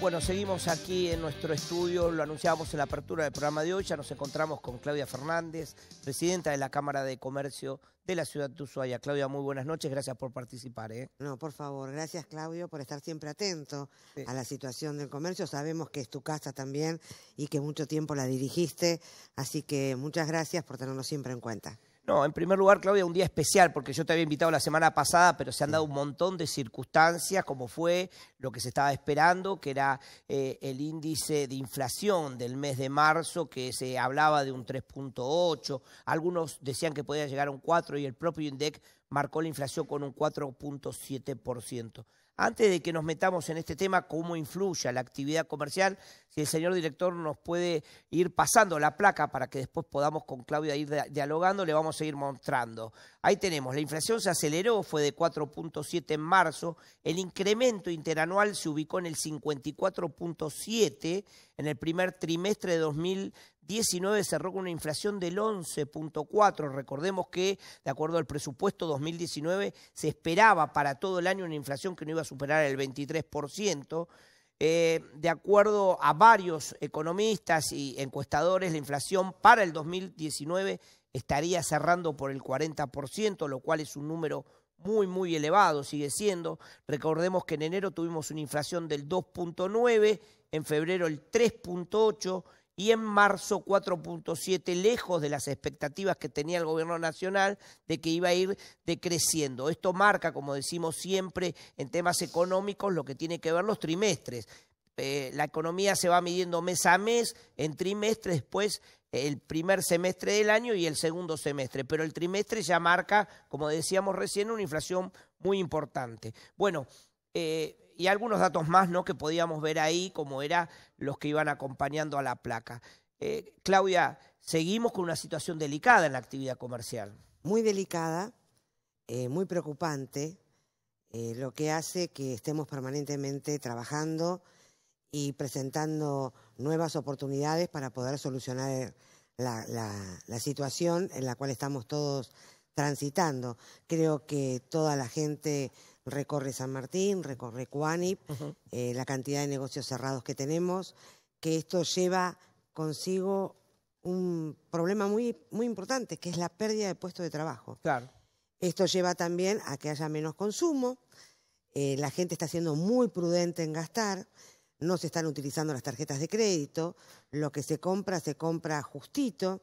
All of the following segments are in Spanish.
Bueno, seguimos aquí en nuestro estudio, lo anunciábamos en la apertura del programa de hoy, ya nos encontramos con Claudia Fernández, presidenta de la Cámara de Comercio de la ciudad de Ushuaia. Claudia, muy buenas noches, gracias por participar. ¿eh? No, por favor, gracias Claudio por estar siempre atento a la situación del comercio. Sabemos que es tu casa también y que mucho tiempo la dirigiste, así que muchas gracias por tenernos siempre en cuenta. No, en primer lugar, Claudia, un día especial, porque yo te había invitado la semana pasada, pero se han dado un montón de circunstancias, como fue lo que se estaba esperando, que era eh, el índice de inflación del mes de marzo, que se hablaba de un 3.8, algunos decían que podía llegar a un 4 y el propio INDEC marcó la inflación con un 4.7%. Antes de que nos metamos en este tema, cómo influye la actividad comercial, si el señor director nos puede ir pasando la placa para que después podamos con Claudia ir dialogando, le vamos a ir mostrando. Ahí tenemos, la inflación se aceleró, fue de 4.7 en marzo, el incremento interanual se ubicó en el 54.7 en el primer trimestre de 2000. 19 cerró con una inflación del 11.4. Recordemos que, de acuerdo al presupuesto 2019, se esperaba para todo el año una inflación que no iba a superar el 23%. Eh, de acuerdo a varios economistas y encuestadores, la inflación para el 2019 estaría cerrando por el 40%, lo cual es un número muy, muy elevado, sigue siendo. Recordemos que en enero tuvimos una inflación del 2.9, en febrero el 3.8 y en marzo 4.7, lejos de las expectativas que tenía el gobierno nacional de que iba a ir decreciendo. Esto marca, como decimos siempre, en temas económicos lo que tiene que ver los trimestres. Eh, la economía se va midiendo mes a mes, en trimestres después el primer semestre del año y el segundo semestre, pero el trimestre ya marca, como decíamos recién, una inflación muy importante. Bueno, eh, y algunos datos más ¿no? que podíamos ver ahí, como eran los que iban acompañando a la placa. Eh, Claudia, seguimos con una situación delicada en la actividad comercial. Muy delicada, eh, muy preocupante, eh, lo que hace que estemos permanentemente trabajando y presentando nuevas oportunidades para poder solucionar la situación en la cual estamos todos transitando. Creo que toda la gente recorre San Martín, recorre Cuanip, eh, la cantidad de negocios cerrados que tenemos, que esto lleva consigo un problema muy, muy importante, que es la pérdida de puestos de trabajo. Claro. Esto lleva también a que haya menos consumo, eh, la gente está siendo muy prudente en gastar, no se están utilizando las tarjetas de crédito, lo que se compra se compra justito,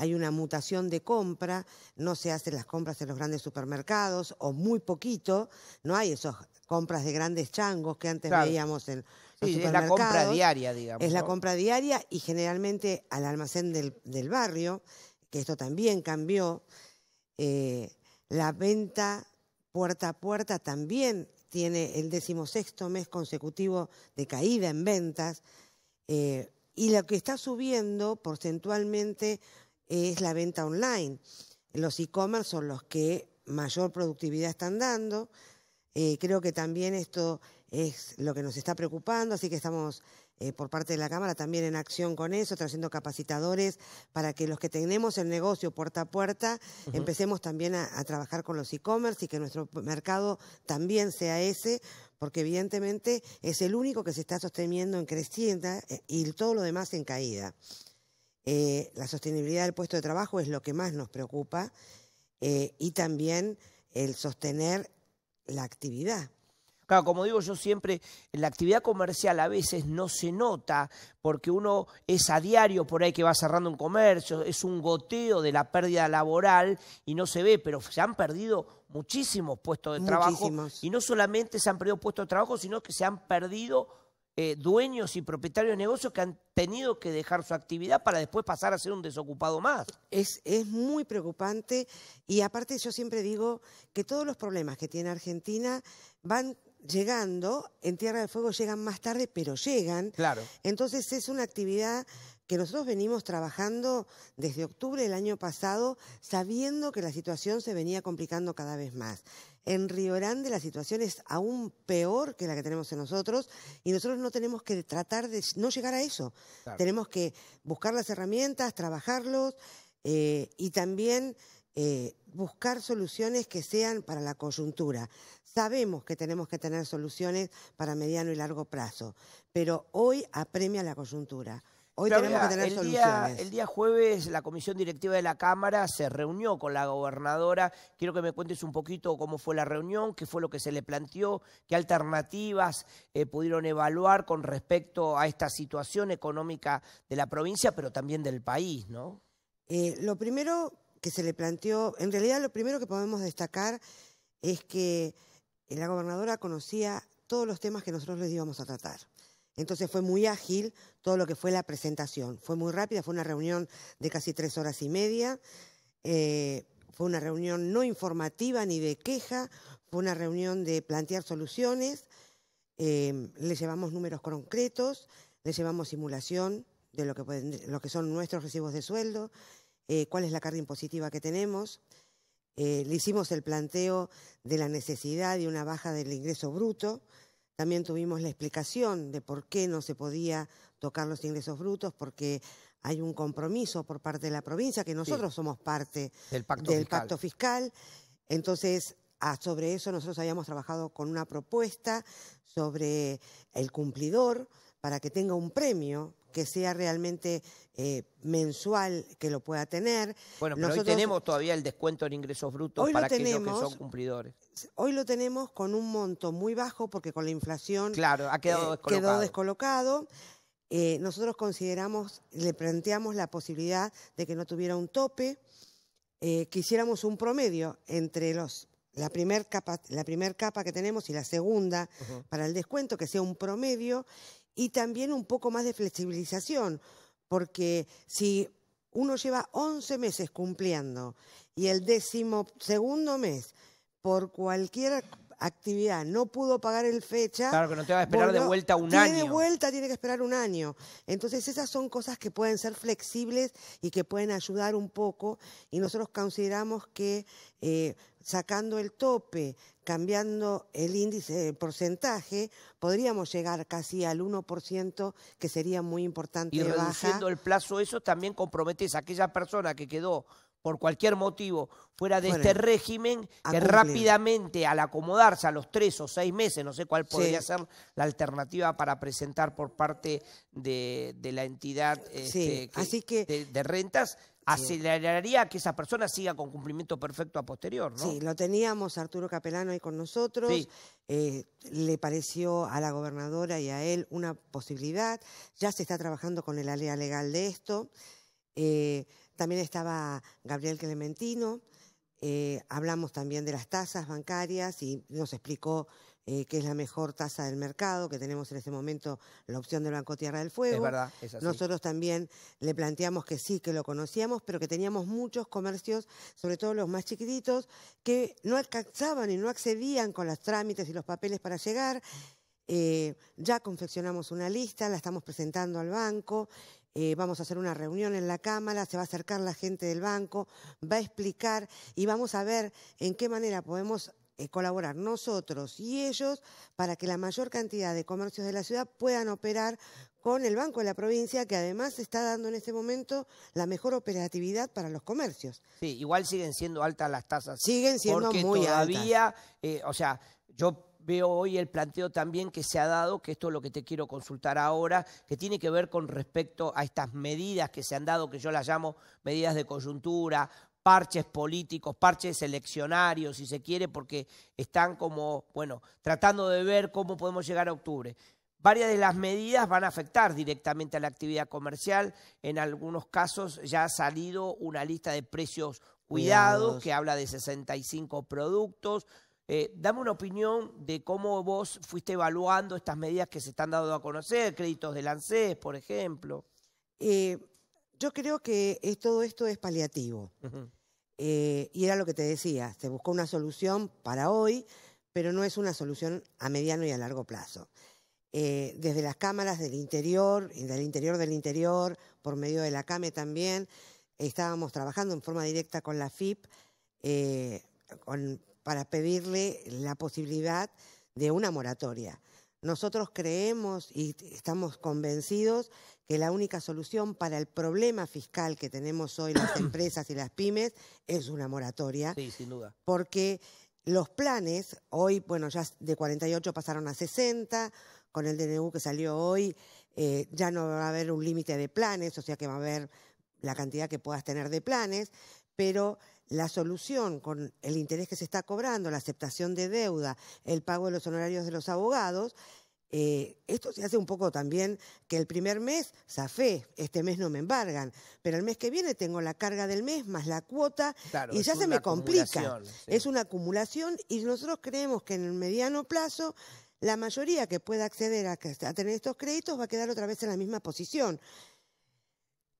hay una mutación de compra, no se hacen las compras en los grandes supermercados o muy poquito, no hay esas compras de grandes changos que antes veíamos en Es la compra diaria, digamos. Es la compra diaria y generalmente al almacén del, barrio, que esto también cambió. Eh, la venta puerta a puerta también tiene el decimosexto mes consecutivo de caída en ventas eh, y lo que está subiendo porcentualmente es la venta online. Los e-commerce son los que mayor productividad están dando. Eh, creo que también esto es lo que nos está preocupando, así que estamos eh, por parte de la Cámara también en acción con eso, trayendo capacitadores para que los que tenemos el negocio puerta a puerta empecemos también a, a, trabajar con los e-commerce y que nuestro mercado también sea ese, porque evidentemente es el único que se está sosteniendo en creciente eh, y todo lo demás en caída. Eh, la sostenibilidad del puesto de trabajo es lo que más nos preocupa eh, y también el sostener la actividad. Claro, como digo yo siempre, la actividad comercial a veces no se nota porque uno es a diario por ahí que va cerrando un comercio, es un goteo de la pérdida laboral y no se ve, pero se han perdido muchísimos puestos de trabajo y no solamente se han perdido puestos de trabajo, sino que se han perdido eh, dueños y propietarios de negocios que han tenido que dejar su actividad para después pasar a ser un desocupado más. Es, muy preocupante y aparte yo siempre digo que todos los problemas que tiene Argentina van llegando, en Tierra del Fuego llegan más tarde, pero llegan. Claro. Entonces es una actividad que nosotros venimos trabajando desde octubre del año pasado, sabiendo que la situación se venía complicando cada vez más. En Río Grande la situación es aún peor que la que tenemos en nosotros y nosotros no tenemos que tratar de no llegar a eso. Tenemos que buscar las herramientas, trabajarlos eh, y también eh, buscar soluciones que sean para la coyuntura. Sabemos que tenemos que tener soluciones para mediano y largo plazo, pero hoy apremia la coyuntura. Hoy tenemos que tener el Día, el día jueves la comisión directiva de la Cámara se reunió con la gobernadora. Quiero que me cuentes un poquito cómo fue la reunión, qué fue lo que se le planteó, qué alternativas eh, pudieron evaluar con respecto a esta situación económica de la provincia, pero también del país, ¿no? Eh, lo primero que se le planteó, en realidad lo primero que podemos destacar es que la gobernadora conocía todos los temas que nosotros les íbamos a tratar. Entonces fue muy ágil todo lo que fue la presentación. Fue muy rápida, fue una reunión de casi tres horas y media. Eh, fue una reunión no informativa ni de queja, fue una reunión de plantear soluciones. Em, le llevamos números concretos, le llevamos simulación de lo que, son nuestros recibos de sueldo, eh, cuál es la carga impositiva que tenemos. Eh, le hicimos el planteo de la necesidad de una baja del ingreso bruto, también tuvimos la explicación de por qué no se podía tocar los ingresos brutos, porque hay un compromiso por parte de la provincia, que nosotros somos parte del, pacto, del pacto, fiscal. Entonces, ah, sobre eso nosotros habíamos trabajado con una propuesta sobre el cumplidor para que tenga un premio que sea realmente eh, mensual que lo pueda tener. Bueno, pero Nosotros, hoy tenemos todavía el descuento en ingresos brutos para tenemos, aquellos que son cumplidores. Hoy lo tenemos con un monto muy bajo porque con la inflación claro, ha quedado descolocado. Eh, quedó descolocado. Eh, nosotros consideramos, le planteamos la posibilidad de que no tuviera un tope, que hiciéramos un promedio entre los, la primera capa, la primer capa que tenemos y la segunda para el descuento, que sea un promedio y también un poco más de flexibilización, porque si uno lleva 11 meses cumpliendo y el décimo segundo mes por cualquier actividad no pudo pagar el fecha. Claro, que no te va a esperar de vuelta un tiene año. De vuelta, tiene que esperar un año. Entonces, esas son cosas que pueden ser flexibles y que pueden ayudar un poco. Y nosotros consideramos que eh, sacando el tope, cambiando el índice, de porcentaje, podríamos llegar casi al 1%, que sería muy importante. Y reduciendo el plazo, eso también comprometes a aquella persona que quedó por cualquier motivo fuera de este régimen, que rápidamente al acomodarse a los tres o seis meses, no sé cuál podría ser la alternativa para presentar por parte de, la entidad este, que, de, rentas, aceleraría que esa persona siga con cumplimiento perfecto a posterior, ¿no? Sí, lo teníamos Arturo Capelano ahí con nosotros. Eh, le pareció a la gobernadora y a él una posibilidad. Ya se está trabajando con el área legal de esto. Eh, también estaba Gabriel Clementino. Eh, hablamos también de las tasas bancarias y nos explicó eh, que es la mejor tasa del mercado, que tenemos en este momento la opción del Banco Tierra del Fuego. verdad, Nosotros también le planteamos que sí, que lo conocíamos, pero que teníamos muchos comercios, sobre todo los más chiquititos, que no alcanzaban y no accedían con los trámites y los papeles para llegar. Eh, ya confeccionamos una lista, la estamos presentando al banco. Eh, vamos a hacer una reunión en la Cámara, se va a acercar la gente del banco, va a explicar y vamos a ver en qué manera podemos eh, colaborar nosotros y ellos para que la mayor cantidad de comercios de la ciudad puedan operar con el Banco de la Provincia, que además está dando en este momento la mejor operatividad para los comercios. Sí, igual siguen siendo altas las tasas. Siguen siendo muy todavía, altas. Eh, o sea, yo veo hoy el planteo también que se ha dado, que esto es lo que te quiero consultar ahora, que tiene que ver con respecto a estas medidas que se han dado, que yo las llamo medidas de coyuntura parches políticos, parches seleccionarios, si se quiere, porque están como, bueno, tratando de ver cómo podemos llegar a octubre. Varias de las medidas van a afectar directamente a la actividad comercial. En algunos casos ya ha salido una lista de precios cuidados, que habla de 65 productos. Eh, dame una opinión de cómo vos fuiste evaluando estas medidas que se están dando a conocer, créditos de ANSES, por ejemplo. Eh, yo creo que eh, todo esto es paliativo. Eh, y era lo que te decía, se buscó una solución para hoy, pero no es una solución a mediano y a largo plazo. Eh, desde las cámaras del interior, del interior del interior, por medio de la CAME también, estábamos trabajando en forma directa con la FIP para pedirle la posibilidad de una moratoria. Nosotros creemos y estamos convencidos que la única solución para el problema fiscal que tenemos hoy las empresas y las pymes es una moratoria. Sí, sin duda. Porque los planes, hoy, bueno, ya de 48 pasaron a 60, con el DNU que salió hoy, eh, ya no va a haber un límite de planes, o sea que va a haber la cantidad que puedas tener de planes, pero la solución con el interés que se está cobrando, la aceptación de deuda, el pago de los honorarios de los abogados, eh, esto se hace un poco también que el primer mes, zafé, este mes no me embargan, pero el mes que viene tengo la carga del mes más la cuota y ya se me complica. Es una acumulación y nosotros creemos que en el mediano plazo la mayoría que pueda acceder a tener estos créditos va a quedar otra vez en la misma posición.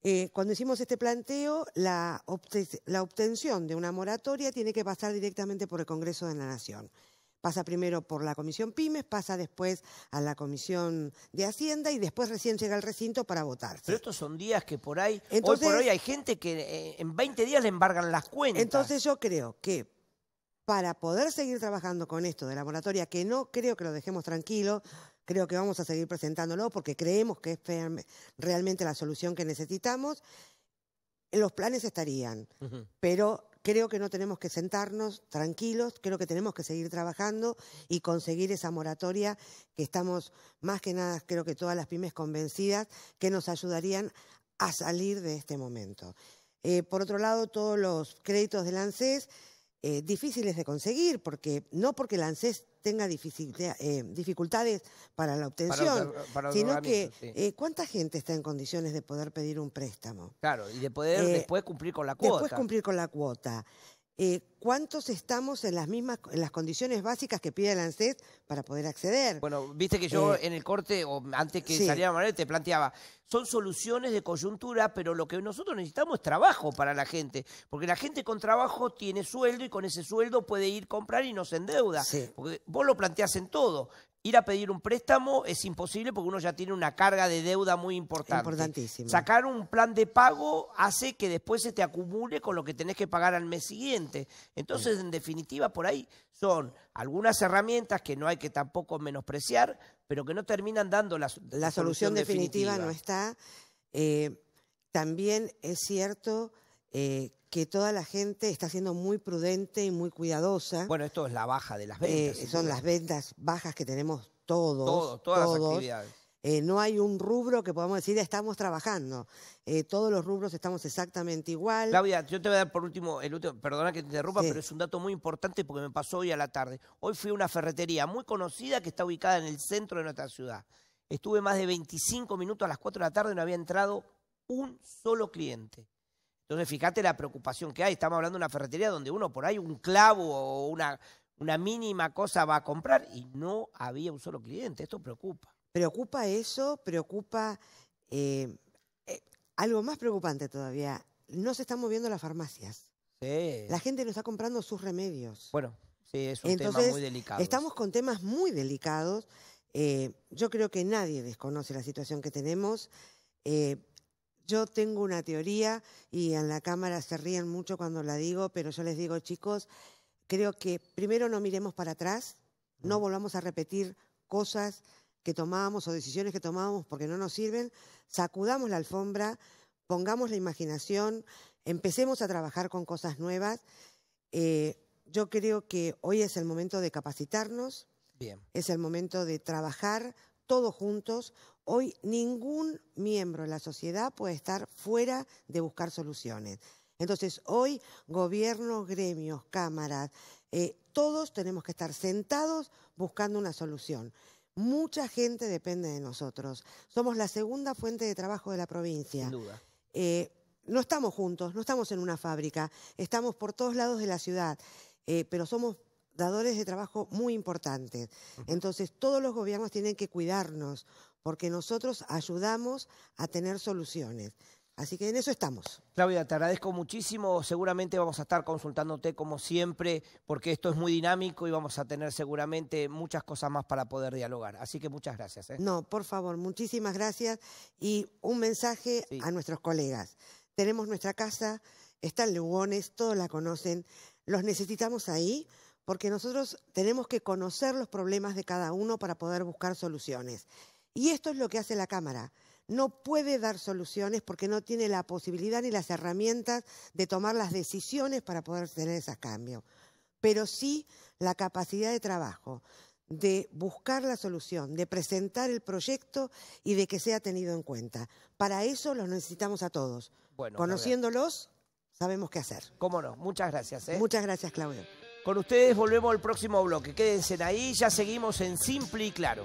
Eh, cuando hicimos este planteo, la, obtención de una moratoria tiene que pasar directamente por el Congreso de la Nación. Pasa primero por la Comisión Pymes, pasa después a la Comisión de Hacienda y después recién llega al recinto para votar. Pero estos son días que por ahí, hoy por hoy hay gente que eh, en 20 días le embargan las cuentas. Entonces yo creo que para poder seguir trabajando con esto de la moratoria, que no creo que lo dejemos tranquilo, creo que vamos a seguir presentándolo porque creemos que es realmente la solución que necesitamos, los planes estarían, pero creo que no tenemos que sentarnos tranquilos, creo que tenemos que seguir trabajando y conseguir esa moratoria que estamos más que nada, creo que todas las pymes convencidas, que nos ayudarían a salir de este momento. Eh, por otro lado, todos los créditos del ANSES eh, difíciles de conseguir, porque no porque el ANSES tenga eh, dificultades para la obtención, sino que eh, cuánta gente está en condiciones de poder pedir un préstamo. Claro, y de poder después cumplir con la cuota. Después cumplir con la cuota. Eh, ¿cuántos estamos en las mismas en las condiciones básicas que pide el ANSES para poder acceder? Bueno, viste que yo eh, en el corte, o antes que saliera Manuel, te planteaba, son soluciones de coyuntura, pero lo que nosotros necesitamos es trabajo para la gente, porque la gente con trabajo tiene sueldo y con ese sueldo puede ir comprar y no se endeuda. Porque vos lo planteás en todo, Ir a pedir un préstamo es imposible porque uno ya tiene una carga de deuda muy importante. Sacar un plan de pago hace que después se te acumule con lo que tenés que pagar al mes siguiente. Entonces, en definitiva, por ahí son algunas herramientas que no hay que tampoco menospreciar, pero que no terminan dando la, la solución, definitiva, no está. Eh, también es cierto eh, que toda la gente está siendo muy prudente y muy cuidadosa. Bueno, esto es la baja de las eh, ventas. son las ventas bajas que tenemos todos. todas las actividades. Eh, no hay un rubro que podamos decir estamos trabajando. Eh, todos los rubros estamos exactamente igual. Claudia, yo te voy a dar por último, el último, perdona que te interrumpa, pero es un dato muy importante porque me pasó hoy a la tarde. Hoy fui a una ferretería muy conocida que está ubicada en el centro de nuestra ciudad. Estuve más de 25 minutos a las 4 de la tarde y no había entrado un solo cliente. Entonces, fíjate la preocupación que hay. Estamos hablando de una ferretería donde uno por ahí un clavo o una, una mínima cosa va a comprar y no había un solo cliente. Esto preocupa. Preocupa eso, preocupa eh, eh, algo más preocupante todavía. No se están moviendo las farmacias. Sí. La gente no está comprando sus remedios. Bueno, sí, es un tema muy delicado. Estamos con temas muy delicados. Eh, yo creo que nadie desconoce la situación que tenemos. Yo tengo una teoría y en la cámara se ríen mucho cuando la digo, pero yo les digo, chicos, creo que primero no miremos para atrás, no volvamos a repetir cosas que tomábamos o decisiones que tomábamos porque no nos sirven, sacudamos la alfombra, pongamos la imaginación, empecemos a trabajar con cosas nuevas. Eh, yo creo que hoy es el momento de capacitarnos, es el momento de trabajar todos juntos, hoy ningún miembro de la sociedad puede estar fuera de buscar soluciones. Entonces, hoy gobiernos, gremios, cámaras, eh, todos tenemos que estar sentados buscando una solución. Mucha gente depende de nosotros. Somos la segunda fuente de trabajo de la provincia. Sin duda. Eh, no estamos juntos, no estamos en una fábrica, estamos por todos lados de la ciudad, eh, pero somos dadores de trabajo muy importantes. Entonces, todos los gobiernos tienen que cuidarnos porque nosotros ayudamos a tener soluciones. Así que en eso estamos. Claudia, te agradezco muchísimo. Seguramente vamos a estar consultándote como siempre, porque esto es muy dinámico y vamos a tener seguramente muchas cosas más para poder dialogar. Así que muchas gracias. ¿eh? No, por favor, muchísimas gracias. Y un mensaje a nuestros colegas. Tenemos nuestra casa, están Lugones, todos la conocen, los necesitamos ahí porque nosotros tenemos que conocer los problemas de cada uno para poder buscar soluciones. Y esto es lo que hace la Cámara. No puede dar soluciones porque no tiene la posibilidad ni las herramientas de tomar las decisiones para poder tener esos cambios. Pero sí la capacidad de trabajo, de buscar la solución, de presentar el proyecto y de que sea tenido en cuenta. Para eso los necesitamos a todos. Conociéndolos, sabemos qué hacer. Cómo no. Muchas gracias. ¿eh? Muchas gracias, Claudio. Con ustedes volvemos al próximo bloque. Quédense ahí, ya seguimos en Simple y Claro.